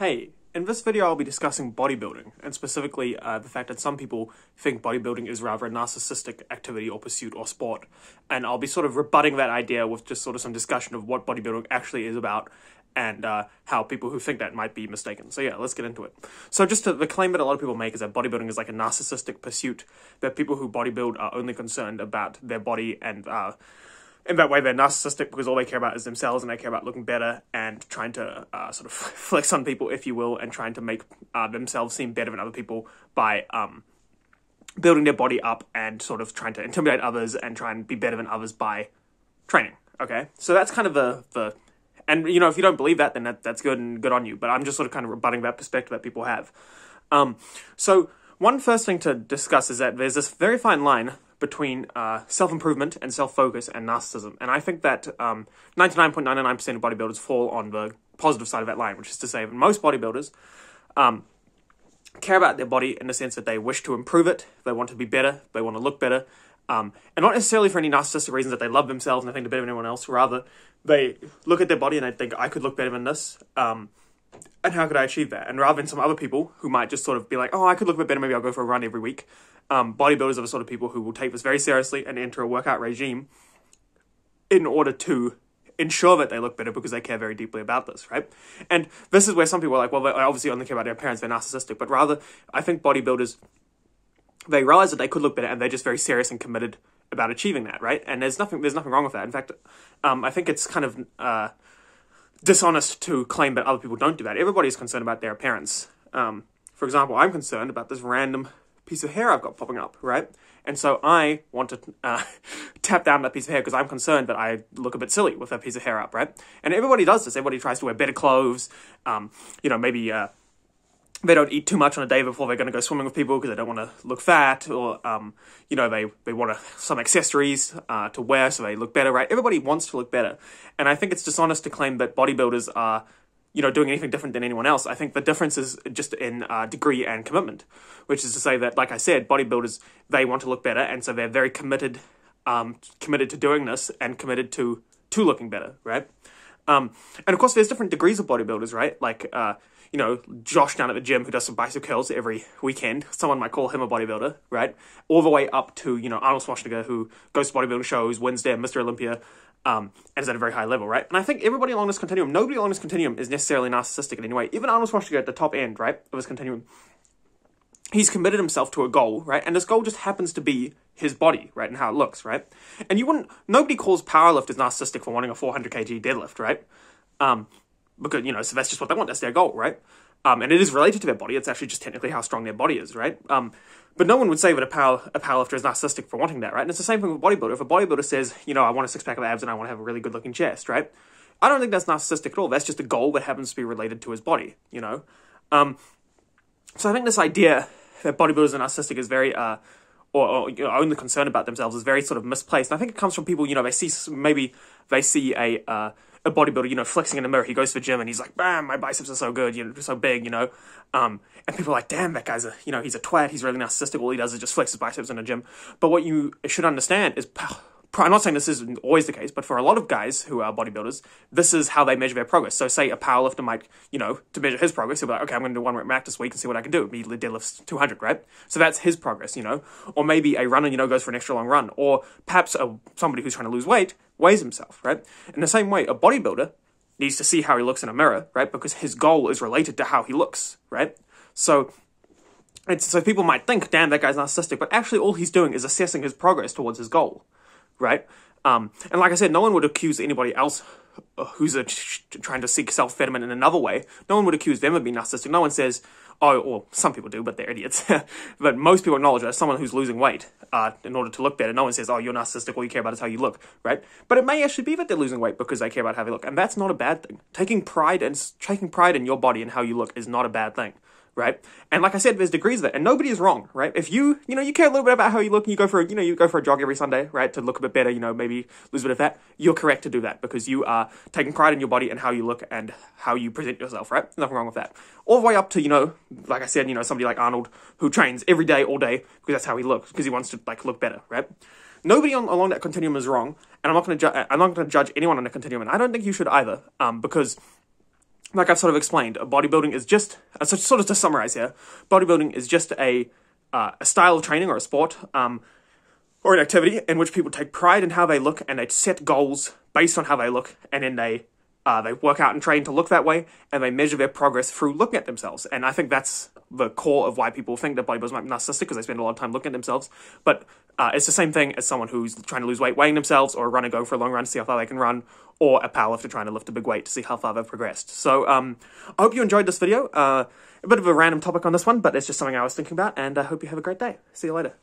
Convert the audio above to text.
Hey, in this video I'll be discussing bodybuilding, and specifically uh, the fact that some people think bodybuilding is rather a narcissistic activity or pursuit or sport, and I'll be sort of rebutting that idea with just sort of some discussion of what bodybuilding actually is about and uh, how people who think that might be mistaken. So yeah, let's get into it. So just to, the claim that a lot of people make is that bodybuilding is like a narcissistic pursuit, that people who bodybuild are only concerned about their body and uh, in that way they're narcissistic because all they care about is themselves and they care about looking better and trying to uh, sort of flex on people if you will and trying to make uh, themselves seem better than other people by um, building their body up and sort of trying to intimidate others and try and be better than others by training okay so that's kind of the the and you know if you don't believe that then that, that's good and good on you but i'm just sort of kind of rebutting that perspective that people have um, so one first thing to discuss is that there's this very fine line between uh, self improvement and self focus and narcissism. And I think that 99.99% um, of bodybuilders fall on the positive side of that line, which is to say that most bodybuilders um, care about their body in the sense that they wish to improve it, they want to be better, they want to look better. Um, and not necessarily for any narcissistic reasons that they love themselves and they think they're better than anyone else. Rather, they look at their body and they think, I could look better than this. Um, and how could I achieve that? And rather than some other people who might just sort of be like, oh, I could look a bit better, maybe I'll go for a run every week um, bodybuilders are the sort of people who will take this very seriously and enter a workout regime in order to ensure that they look better because they care very deeply about this, right? And this is where some people are like, well, they obviously only care about their appearance, they're narcissistic, but rather, I think bodybuilders, they realize that they could look better and they're just very serious and committed about achieving that, right? And there's nothing, there's nothing wrong with that. In fact, um, I think it's kind of uh, dishonest to claim that other people don't do that. Everybody's concerned about their appearance. Um, for example, I'm concerned about this random piece of hair I've got popping up, right? And so I want to uh, tap down that piece of hair because I'm concerned that I look a bit silly with that piece of hair up, right? And everybody does this. Everybody tries to wear better clothes. Um, you know, maybe uh, they don't eat too much on a day before they're going to go swimming with people because they don't want to look fat, or um, you know, they they want some accessories uh, to wear so they look better, right? Everybody wants to look better, and I think it's dishonest to claim that bodybuilders are you know, doing anything different than anyone else. I think the difference is just in uh, degree and commitment, which is to say that, like I said, bodybuilders they want to look better, and so they're very committed, um, committed to doing this and committed to to looking better, right? Um, and of course, there's different degrees of bodybuilders, right? Like, uh, you know, Josh down at the gym who does some bicep curls every weekend. Someone might call him a bodybuilder, right? All the way up to, you know, Arnold Schwarzenegger who goes to bodybuilding shows, wins there, Mr. Olympia, um, and is at a very high level, right? And I think everybody along this continuum, nobody along this continuum is necessarily narcissistic in any way. Even Arnold Schwarzenegger at the top end, right, of his continuum, he's committed himself to a goal, right? And this goal just happens to be his body, right? And how it looks, right? And you wouldn't, nobody calls powerlifters narcissistic for wanting a 400 kg deadlift, right? Um, because, you know, so that's just what they want. That's their goal, right? Um, and it is related to their body. It's actually just technically how strong their body is, right? Um, but no one would say that a power a powerlifter is narcissistic for wanting that, right? And it's the same thing with a bodybuilder. If a bodybuilder says, you know, I want a six pack of abs and I want to have a really good looking chest, right? I don't think that's narcissistic at all. That's just a goal that happens to be related to his body, you know. Um, so I think this idea bodybuilders and narcissistic is very uh, or, or you know, only concern about themselves is very sort of misplaced. And I think it comes from people, you know, they see maybe they see a uh, a bodybuilder, you know, flexing in the mirror. He goes to the gym and he's like, "Bam, my biceps are so good, you know, so big," you know. Um, and people are like, "Damn, that guy's a, you know, he's a twat. He's really narcissistic. All he does is just flex his biceps in the gym." But what you should understand is oh, I'm not saying this is always the case, but for a lot of guys who are bodybuilders, this is how they measure their progress. So, say a powerlifter might, you know, to measure his progress, he'll be like, okay, I'm going to do one rep max this week and see what I can do. Immediately, deadlifts 200, right? So that's his progress, you know. Or maybe a runner, you know, goes for an extra long run. Or perhaps a, somebody who's trying to lose weight weighs himself, right? In the same way, a bodybuilder needs to see how he looks in a mirror, right? Because his goal is related to how he looks, right? So so people might think, damn, that guy's narcissistic, but actually all he's doing is assessing his progress towards his goal right? Um, and like I said, no one would accuse anybody else uh, who's a, trying to seek self betterment in another way. No one would accuse them of being narcissistic. No one says, oh, well, some people do, but they're idiots. but most people acknowledge that someone who's losing weight uh, in order to look better. No one says, oh, you're narcissistic. All you care about is how you look, right? But it may actually be that they're losing weight because they care about how they look, and that's not a bad thing. Taking pride and taking pride in your body and how you look is not a bad thing right? And like I said, there's degrees of that, and nobody is wrong, right? If you, you know, you care a little bit about how you look, and you go for, a, you know, you go for a jog every Sunday, right, to look a bit better, you know, maybe lose a bit of fat. You're correct to do that because you are taking pride in your body and how you look and how you present yourself, right? Nothing wrong with that. All the way up to, you know, like I said, you know, somebody like Arnold who trains every day, all day, because that's how he looks, because he wants to like look better, right? Nobody on, along that continuum is wrong, and I'm not going to ju- I'm not going to judge anyone on a continuum, and I don't think you should either, um, because like I've sort of explained, bodybuilding is just, uh, so sort of to summarize here, bodybuilding is just a, uh, a style of training or a sport um, or an activity in which people take pride in how they look and they set goals based on how they look and then they uh, they work out and train to look that way, and they measure their progress through looking at themselves. And I think that's the core of why people think that bodybuilders might be narcissistic because they spend a lot of time looking at themselves. But uh, it's the same thing as someone who's trying to lose weight, weighing themselves, or a runner going for a long run to see how far they can run, or a powerlifter trying to lift a big weight to see how far they've progressed. So um, I hope you enjoyed this video. Uh, a bit of a random topic on this one, but it's just something I was thinking about, and I hope you have a great day. See you later.